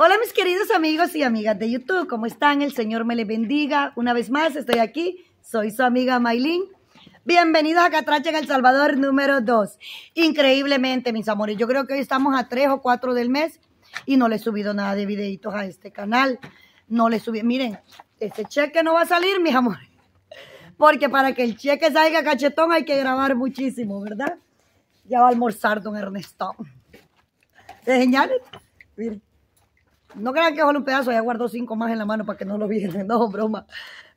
Hola mis queridos amigos y amigas de YouTube, ¿cómo están? El Señor me les bendiga. Una vez más estoy aquí, soy su amiga Maylin. Bienvenidos a Catracha en El Salvador número 2. Increíblemente, mis amores, yo creo que hoy estamos a 3 o 4 del mes y no le he subido nada de videitos a este canal. No le subí, miren, este cheque no va a salir, mis amores. Porque para que el cheque salga cachetón hay que grabar muchísimo, ¿verdad? Ya va a almorzar don Ernesto. ¿Te señales? No crean que solo un pedazo, ya guardo cinco más en la mano para que no lo vieran. No, broma.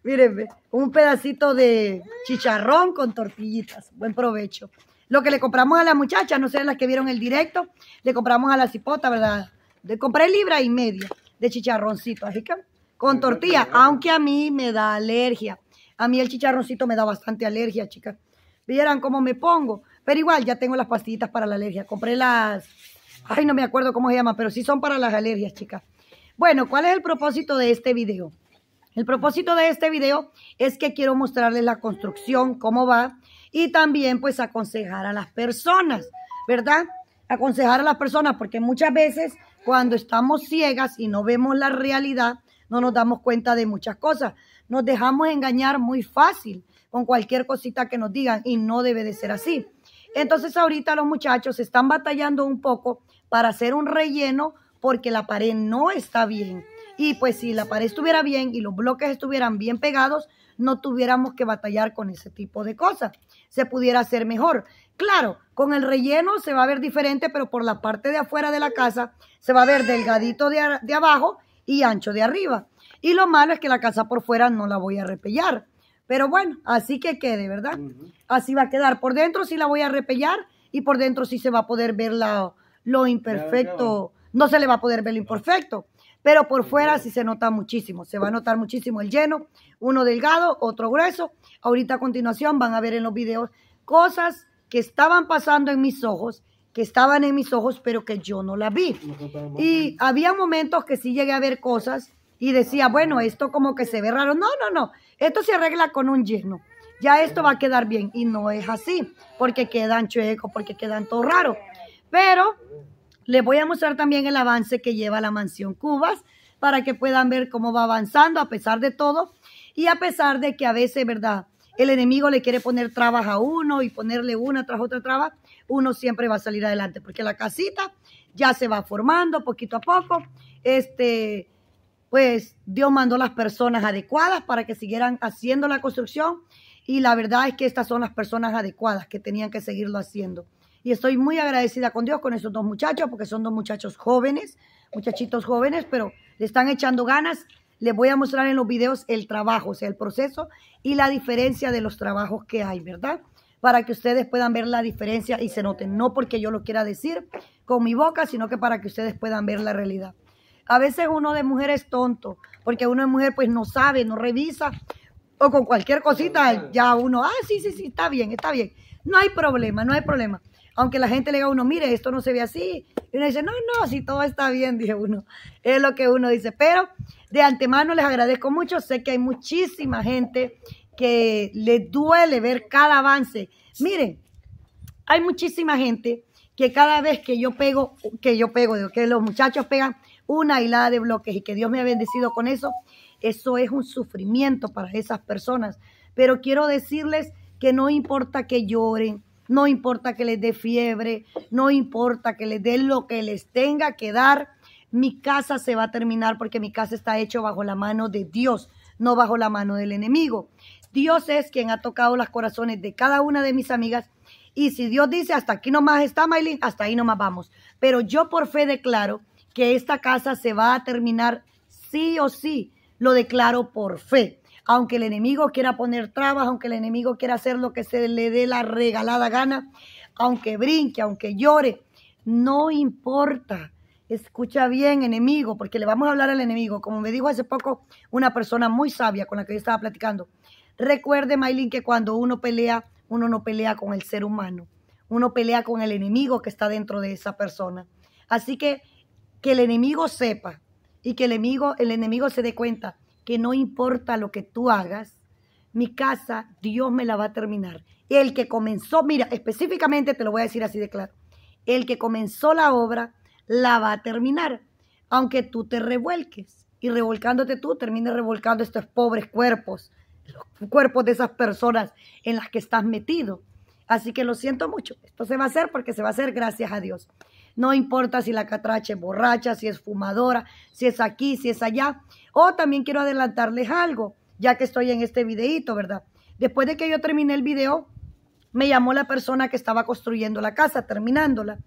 Mírenme, un pedacito de chicharrón con tortillitas. Buen provecho. Lo que le compramos a la muchacha, no sé las que vieron el directo, le compramos a la cipota, ¿verdad? Le compré libra y media de chicharroncito. Así con tortilla, aunque a mí me da alergia. A mí el chicharroncito me da bastante alergia, chicas. Vieran cómo me pongo. Pero igual, ya tengo las pastillitas para la alergia. Compré las Ay, no me acuerdo cómo se llama, pero sí son para las alergias, chicas. Bueno, ¿cuál es el propósito de este video? El propósito de este video es que quiero mostrarles la construcción, cómo va, y también pues aconsejar a las personas, ¿verdad? Aconsejar a las personas, porque muchas veces cuando estamos ciegas y no vemos la realidad, no nos damos cuenta de muchas cosas. Nos dejamos engañar muy fácil con cualquier cosita que nos digan y no debe de ser así. Entonces ahorita los muchachos están batallando un poco para hacer un relleno porque la pared no está bien. Y pues si la pared estuviera bien y los bloques estuvieran bien pegados, no tuviéramos que batallar con ese tipo de cosas. Se pudiera hacer mejor. Claro, con el relleno se va a ver diferente, pero por la parte de afuera de la casa se va a ver delgadito de, abajo y ancho de arriba. Y lo malo es que la casa por fuera no la voy a repellar. Pero bueno, así que quede, ¿verdad? Así va a quedar. Por dentro sí la voy a repellar y por dentro sí se va a poder ver la, lo imperfecto, no se le va a poder ver lo ah. imperfecto, pero por fuera sí se nota muchísimo, se va a notar muchísimo el lleno, uno delgado, otro grueso. Ahorita a continuación van a ver en los videos cosas que estaban pasando en mis ojos, que estaban en mis ojos, pero que yo no las vi. Y había momentos que sí llegué a ver cosas y decía, ah, bueno, esto como que se ve raro. No, no, no, esto se arregla con un lleno. Ya esto va a quedar bien. Y no es así, porque quedan chuecos, porque quedan todo raro. Pero les voy a mostrar también el avance que lleva la mansión Cubas para que puedan ver cómo va avanzando a pesar de todo y a pesar de que a veces, ¿verdad? El enemigo le quiere poner trabas a uno y ponerle una tras otra trabas, uno siempre va a salir adelante porque la casita ya se va formando poquito a poco. Este, pues Dios mandó las personas adecuadas para que siguieran haciendo la construcción y la verdad es que estas son las personas adecuadas que tenían que seguirlo haciendo y estoy muy agradecida con Dios con esos dos muchachos, porque son dos muchachos jóvenes, muchachitos jóvenes, pero le están echando ganas. Les voy a mostrar en los videos el trabajo, o sea, el proceso y la diferencia de los trabajos que hay, ¿verdad? Para que ustedes puedan ver la diferencia y se noten, no porque yo lo quiera decir con mi boca, sino que para que ustedes puedan ver la realidad. A veces uno de mujer es tonto, porque uno de mujer pues no sabe, no revisa, o con cualquier cosita, ya uno, ah, sí, sí, sí, está bien, está bien. No hay problema, no hay problema. Aunque la gente le diga a uno, mire, esto no se ve así. Y uno dice, no, no, si todo está bien, dice uno. Es lo que uno dice. Pero de antemano les agradezco mucho. Sé que hay muchísima gente que le duele ver cada avance. Miren, hay muchísima gente que cada vez que yo pego, que yo pego, que los muchachos pegan una hilada de bloques y que Dios me ha bendecido con eso, eso es un sufrimiento para esas personas. Pero quiero decirles que no importa que lloren, no importa que les dé fiebre, no importa que les dé lo que les tenga que dar, mi casa se va a terminar porque mi casa está hecho bajo la mano de Dios, no bajo la mano del enemigo. Dios es quien ha tocado los corazones de cada una de mis amigas. Y si Dios dice, hasta aquí nomás está, Maylin, hasta ahí nomás vamos. Pero yo por fe declaro que esta casa se va a terminar sí o sí lo declaro por fe. Aunque el enemigo quiera poner trabas, aunque el enemigo quiera hacer lo que se le dé la regalada gana, aunque brinque, aunque llore, no importa. Escucha bien, enemigo, porque le vamos a hablar al enemigo. Como me dijo hace poco una persona muy sabia con la que yo estaba platicando. Recuerde, Maylin, que cuando uno pelea, uno no pelea con el ser humano. Uno pelea con el enemigo que está dentro de esa persona. Así que que el enemigo sepa y que el enemigo, el enemigo se dé cuenta que no importa lo que tú hagas, mi casa Dios me la va a terminar. El que comenzó, mira, específicamente te lo voy a decir así de claro, el que comenzó la obra la va a terminar, aunque tú te revuelques y revolcándote tú termines revolcando estos pobres cuerpos, los cuerpos de esas personas en las que estás metido. Así que lo siento mucho, esto se va a hacer porque se va a hacer gracias a Dios. No importa si la catracha es borracha, si es fumadora, si es aquí, si es allá. O también quiero adelantarles algo, ya que estoy en este videito, ¿verdad? Después de que yo terminé el video, me llamó la persona que estaba construyendo la casa, terminándola.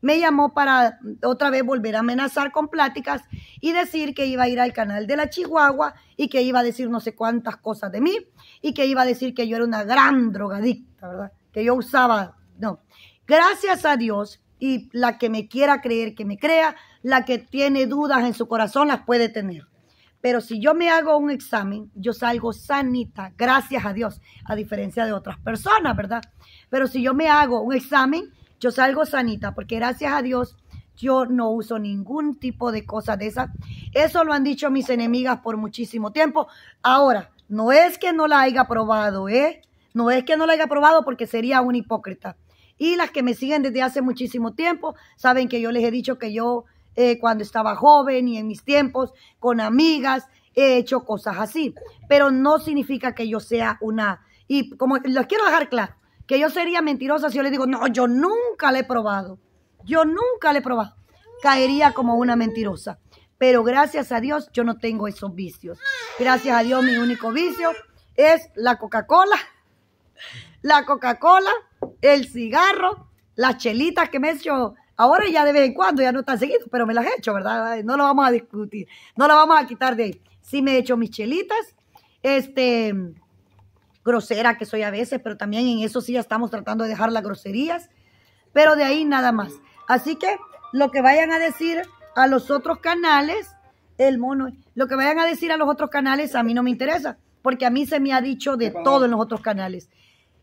Me llamó para otra vez volver a amenazar con pláticas y decir que iba a ir al canal de la Chihuahua y que iba a decir no sé cuántas cosas de mí y que iba a decir que yo era una gran drogadicta, ¿verdad? Que yo usaba, no. Gracias a Dios y la que me quiera creer que me crea, la que tiene dudas en su corazón las puede tener. Pero si yo me hago un examen, yo salgo sanita, gracias a Dios, a diferencia de otras personas, ¿verdad? Pero si yo me hago un examen, yo salgo sanita, porque gracias a Dios yo no uso ningún tipo de cosa de esas. Eso lo han dicho mis enemigas por muchísimo tiempo. Ahora, no es que no la haya probado, ¿eh? No es que no la haya probado porque sería un hipócrita. Y las que me siguen desde hace muchísimo tiempo saben que yo les he dicho que yo eh, cuando estaba joven y en mis tiempos con amigas he hecho cosas así. Pero no significa que yo sea una... Y como les quiero dejar claro, que yo sería mentirosa si yo les digo, no, yo nunca la he probado. Yo nunca la he probado. Caería como una mentirosa. Pero gracias a Dios yo no tengo esos vicios. Gracias a Dios mi único vicio es la Coca-Cola. La Coca-Cola el cigarro, las chelitas que me he hecho. Ahora ya de vez en cuando, ya no están seguidos, pero me las he hecho, ¿verdad? No lo vamos a discutir, no lo vamos a quitar de ahí. Sí me he hecho mis chelitas, este, grosera que soy a veces, pero también en eso sí ya estamos tratando de dejar las groserías, pero de ahí nada más. Así que lo que vayan a decir a los otros canales, el mono, lo que vayan a decir a los otros canales a mí no me interesa, porque a mí se me ha dicho de todo en los otros canales.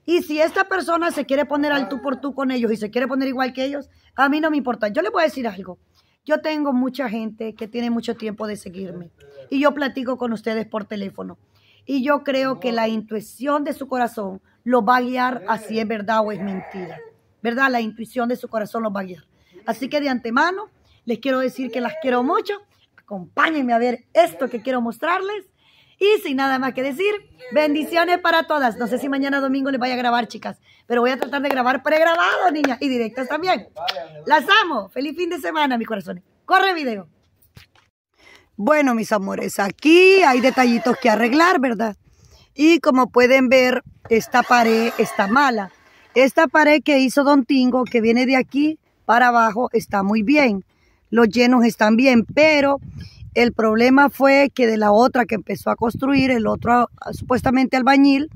Y si esta persona se quiere poner al tú por tú con ellos y se quiere poner igual que ellos, a mí no me importa. Yo les voy a decir algo. Yo tengo mucha gente que tiene mucho tiempo de seguirme y yo platico con ustedes por teléfono. Y yo creo que la intuición de su corazón lo va a guiar así es verdad o es mentira. ¿Verdad? La intuición de su corazón lo va a guiar. Así que de antemano les quiero decir que las quiero mucho. Acompáñenme a ver esto que quiero mostrarles. Y sin nada más que decir, bendiciones para todas. No sé si mañana domingo les vaya a grabar, chicas, pero voy a tratar de grabar pregrabado, niñas, y directas también. Las amo. Feliz fin de semana, mis corazones. Corre video. Bueno, mis amores, aquí hay detallitos que arreglar, ¿verdad? Y como pueden ver, esta pared está mala. Esta pared que hizo Don Tingo, que viene de aquí para abajo, está muy bien. Los llenos están bien, pero el problema fue que de la otra que empezó a construir, el otro ah, supuestamente albañil,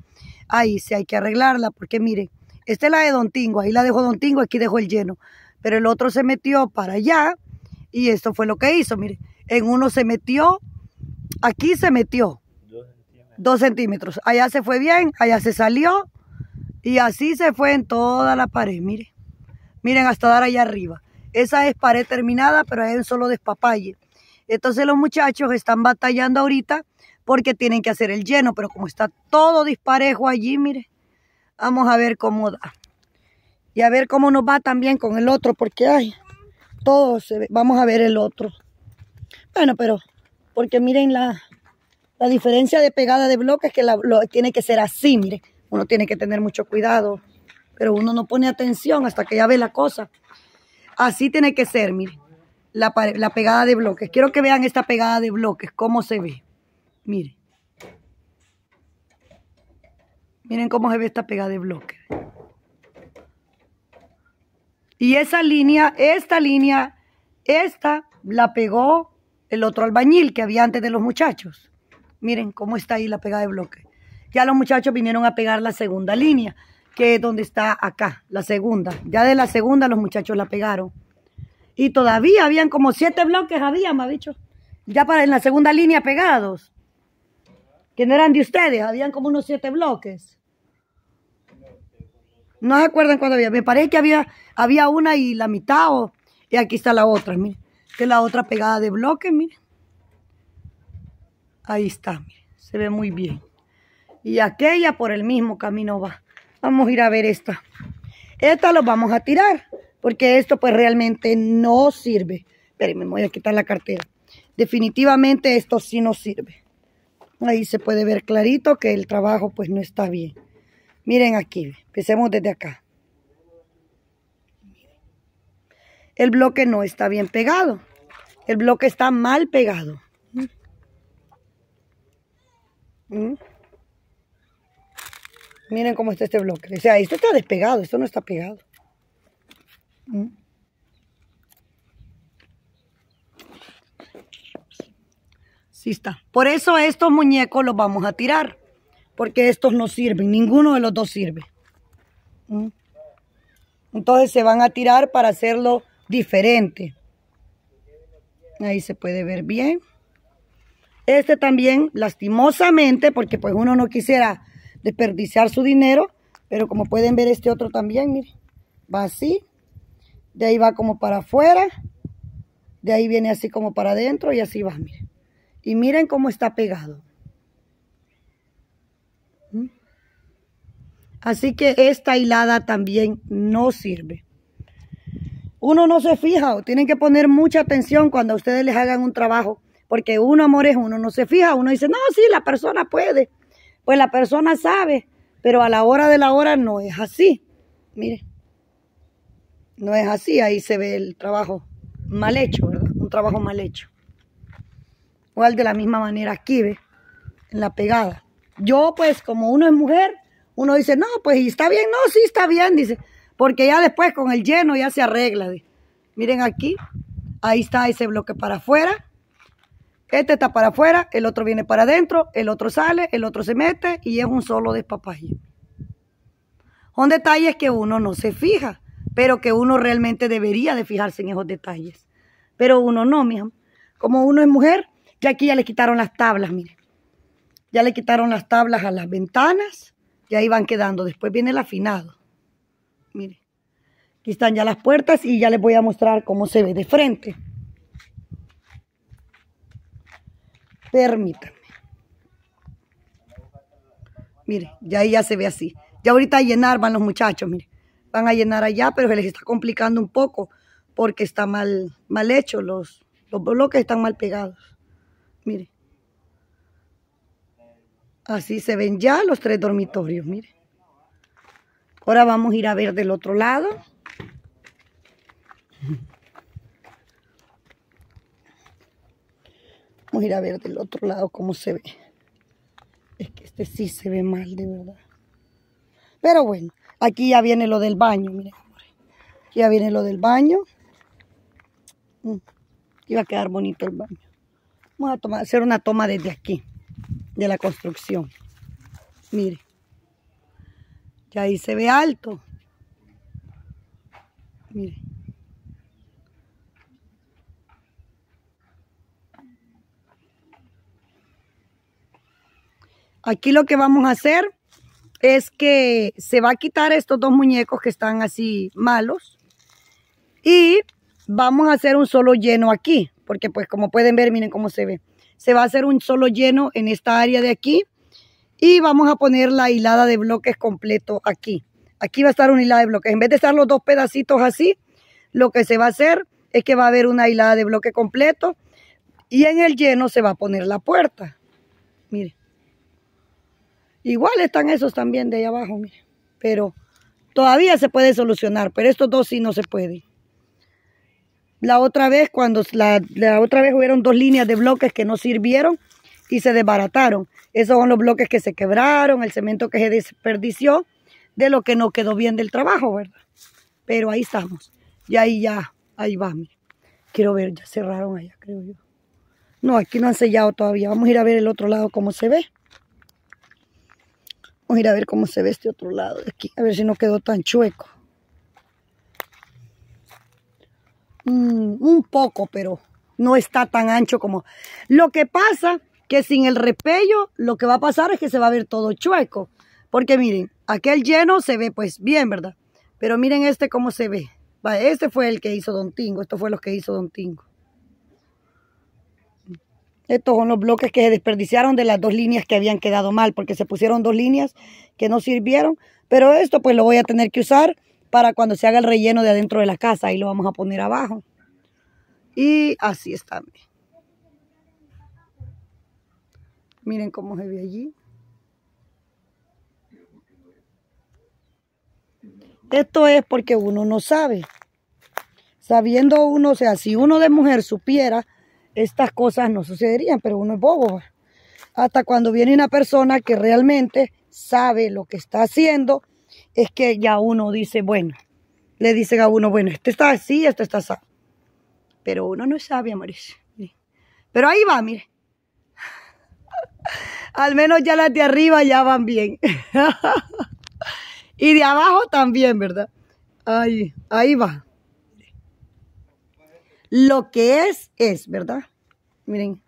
ahí sí hay que arreglarla, porque mire, esta es la de Don Tingo, ahí la dejó Don Tingo, aquí dejó el lleno, pero el otro se metió para allá y esto fue lo que hizo, mire, en uno se metió, aquí se metió, dos centímetros, allá se fue bien, allá se salió y así se fue en toda la pared, mire, miren hasta dar allá arriba, esa es pared terminada, pero es un solo despapalle. Entonces los muchachos están batallando ahorita porque tienen que hacer el lleno, pero como está todo disparejo allí, mire, vamos a ver cómo da. Y a ver cómo nos va también con el otro, porque hay todo se Vamos a ver el otro. Bueno, pero, porque miren la, la diferencia de pegada de bloques que lo, tiene que ser así, mire, Uno tiene que tener mucho cuidado, pero uno no pone atención hasta que ya ve la cosa. Así tiene que ser, mire la, pegada de bloques. Quiero que vean esta pegada de bloques, cómo se ve. Miren. Miren cómo se ve esta pegada de bloques. Y esa línea, esta línea, esta la pegó el otro albañil que había antes de los muchachos. Miren cómo está ahí la pegada de bloque. Ya los muchachos vinieron a pegar la segunda línea, que es donde está acá, la segunda. Ya de la segunda los muchachos la pegaron. Y todavía habían como siete bloques, había, me ha dicho. Ya para en la segunda línea pegados. Que no eran de ustedes, habían como unos siete bloques. No se acuerdan cuándo había. Me parece que había, había una y la mitad. O, y aquí está la otra, miren. Que es la otra pegada de bloques, miren. Ahí está, miren. Se ve muy bien. Y aquella por el mismo camino va. Vamos a ir a ver esta. Esta lo vamos a tirar porque esto pues realmente no sirve. Espérenme, me voy a quitar la cartera. Definitivamente esto sí no sirve. Ahí se puede ver clarito que el trabajo pues no está bien. Miren aquí, empecemos desde acá. El bloque no está bien pegado. El bloque está mal pegado. Mm. Mm. Miren cómo está este bloque. O sea, esto está despegado, esto no está pegado está. Por eso estos muñecos los vamos a tirar. Porque estos no sirven. Ninguno de los dos sirve. Mm. Entonces se van a tirar para hacerlo diferente. Ahí se puede ver bien. Este también, lastimosamente, porque pues uno no quisiera desperdiciar su dinero, pero como pueden ver este otro también, miren, va así de ahí va como para afuera, de ahí viene así como para adentro y así va, miren. Y miren cómo está pegado. ¿Mm? Así que esta hilada también no sirve. Uno no se fija, o tienen que poner mucha atención cuando a ustedes les hagan un trabajo, porque uno, amores, uno no se fija, uno dice, no, sí, la persona puede, pues la persona sabe, pero a la hora de la hora no es así. miren no es así, ahí se ve el trabajo mal hecho, ¿verdad? Un trabajo mal hecho. Igual de la misma manera aquí, ¿ves? En la pegada. Yo, pues, como uno es mujer, uno dice, no, pues, ¿y está bien? No, sí está bien, dice. Porque ya después con el lleno ya se arregla. Miren aquí, ahí está ese bloque para afuera. Este está para afuera, el otro viene para adentro, el otro sale, el otro se mete y es un solo despapaje son detalles que uno no se fija pero que uno realmente debería de fijarse en esos detalles. Pero uno no, mi Como uno es mujer, ya aquí ya le quitaron las tablas, miren. Ya le quitaron las tablas a las ventanas, Y ahí van quedando. Después viene el afinado. Mire, aquí están ya las puertas y ya les voy a mostrar cómo se ve de frente. Permítanme. Mire, ya ahí ya se ve así. Ya ahorita a llenar van los muchachos, miren van a llenar allá, pero se les está complicando un poco porque está mal, mal hecho, los, los bloques están mal pegados. Mire. Así se ven ya los tres dormitorios, mire. Ahora vamos a ir a ver del otro lado. Vamos a ir a ver del otro lado cómo se ve. Es que este sí se ve mal, de verdad. Pero bueno, Aquí ya viene lo del baño, miren. Ya viene lo del baño. Y mm. va a quedar bonito el baño. Vamos a hacer una toma desde aquí, de la construcción. Mire. Ya ahí se ve alto. Mire. Aquí lo que vamos a hacer es que se va a quitar estos dos muñecos que están así malos y vamos a hacer un solo lleno aquí, porque pues como pueden ver, miren cómo se ve. Se va a hacer un solo lleno en esta área de aquí y vamos a poner la hilada de bloques completo aquí. Aquí va a estar un hilada de bloques. En vez de estar los dos pedacitos así, lo que se va a hacer es que va a haber una hilada de bloque completo y en el lleno se va a poner la puerta. Igual están esos también de ahí abajo, mire. Pero todavía se puede solucionar, pero estos dos sí no se puede. La otra vez, cuando la, la otra vez hubieron dos líneas de bloques que no sirvieron y se desbarataron. Esos son los bloques que se quebraron, el cemento que se desperdició, de lo que no quedó bien del trabajo, ¿verdad? Pero ahí estamos. Y ahí ya, ahí va, Quiero ver, ya cerraron allá, creo yo. No, aquí no han sellado todavía. Vamos a ir a ver el otro lado cómo se ve. Vamos a ir a ver cómo se ve este otro lado de aquí. A ver si no quedó tan chueco. Mm, un poco, pero no está tan ancho como... Lo que pasa que sin el repello lo que va a pasar es que se va a ver todo chueco. Porque miren, aquel lleno se ve pues bien, ¿verdad? Pero miren este cómo se ve. este fue el que hizo Don Tingo. Esto fue los que hizo Don Tingo. Estos son los bloques que se desperdiciaron de las dos líneas que habían quedado mal, porque se pusieron dos líneas que no sirvieron. Pero esto pues lo voy a tener que usar para cuando se haga el relleno de adentro de la casa. Ahí lo vamos a poner abajo. Y así está. Miren cómo se ve allí. Esto es porque uno no sabe. Sabiendo uno, o sea, si uno de mujer supiera estas cosas no sucederían, pero uno es bobo. Hasta cuando viene una persona que realmente sabe lo que está haciendo, es que ya uno dice, bueno, le dicen a uno, bueno, este está así, este está así. Pero uno no sabe, amores. Pero ahí va, mire. Al menos ya las de arriba ya van bien. y de abajo también, ¿verdad? Ahí, ahí va. Lo que es, es, ¿verdad? Miren.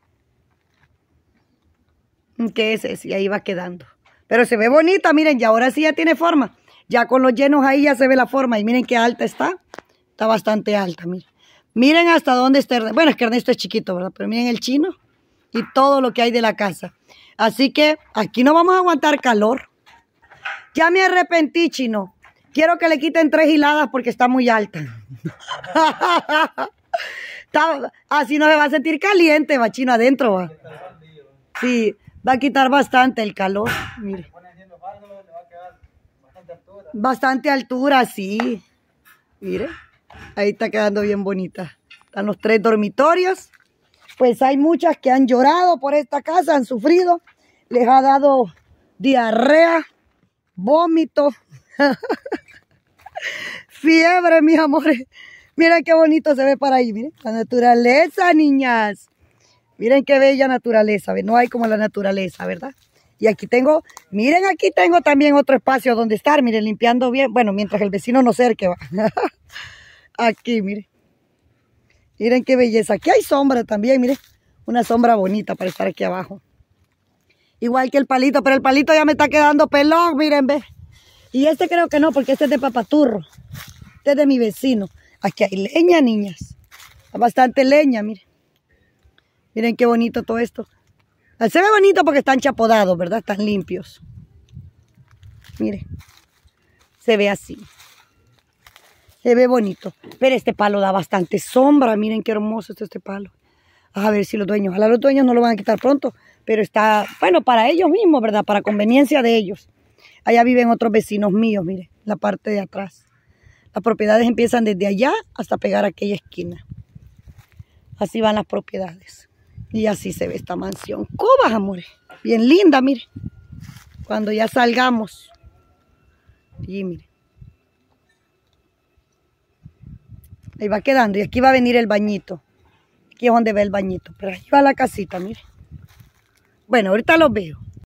¿Qué es eso? Y ahí va quedando. Pero se ve bonita, miren, y ahora sí ya tiene forma. Ya con los llenos ahí ya se ve la forma. Y miren qué alta está. Está bastante alta, miren. Miren hasta dónde está Ernesto. Bueno, es que Ernesto es chiquito, ¿verdad? Pero miren el chino y todo lo que hay de la casa. Así que aquí no vamos a aguantar calor. Ya me arrepentí, chino. Quiero que le quiten tres hiladas porque está muy alta. Está, así ah, no se va a sentir caliente, Va chino adentro. Va. Sí, va a quitar bastante el calor. Bastante altura, sí. Mire, ahí está quedando bien bonita. Están los tres dormitorios. Pues hay muchas que han llorado por esta casa, han sufrido. Les ha dado diarrea, vómito, fiebre, mis amores. Miren qué bonito se ve para ahí, miren. La naturaleza, niñas. Miren qué bella naturaleza, no hay como la naturaleza, ¿verdad? Y aquí tengo, miren, aquí tengo también otro espacio donde estar, miren, limpiando bien. Bueno, mientras el vecino no cerque, va. aquí, miren. Miren qué belleza. Aquí hay sombra también, miren. Una sombra bonita para estar aquí abajo. Igual que el palito, pero el palito ya me está quedando pelón, miren, ve. Y este creo que no, porque este es de papaturro. Este es de mi vecino. Aquí hay leña, niñas. bastante leña, miren. Miren qué bonito todo esto. Se ve bonito porque están chapodados, ¿verdad? Están limpios. Miren. Se ve así. Se ve bonito. Pero este palo da bastante sombra. Miren qué hermoso está este palo. A ver si los dueños, ojalá los dueños no lo van a quitar pronto. Pero está, bueno, para ellos mismos, ¿verdad? Para conveniencia de ellos. Allá viven otros vecinos míos, miren, la parte de atrás. Las propiedades empiezan desde allá hasta pegar aquella esquina. Así van las propiedades. Y así se ve esta mansión. Cobas, amores. Bien linda, mire. Cuando ya salgamos. Y mire. Ahí va quedando. Y aquí va a venir el bañito. Aquí es donde ve el bañito. Pero ahí va la casita, mire. Bueno, ahorita los veo.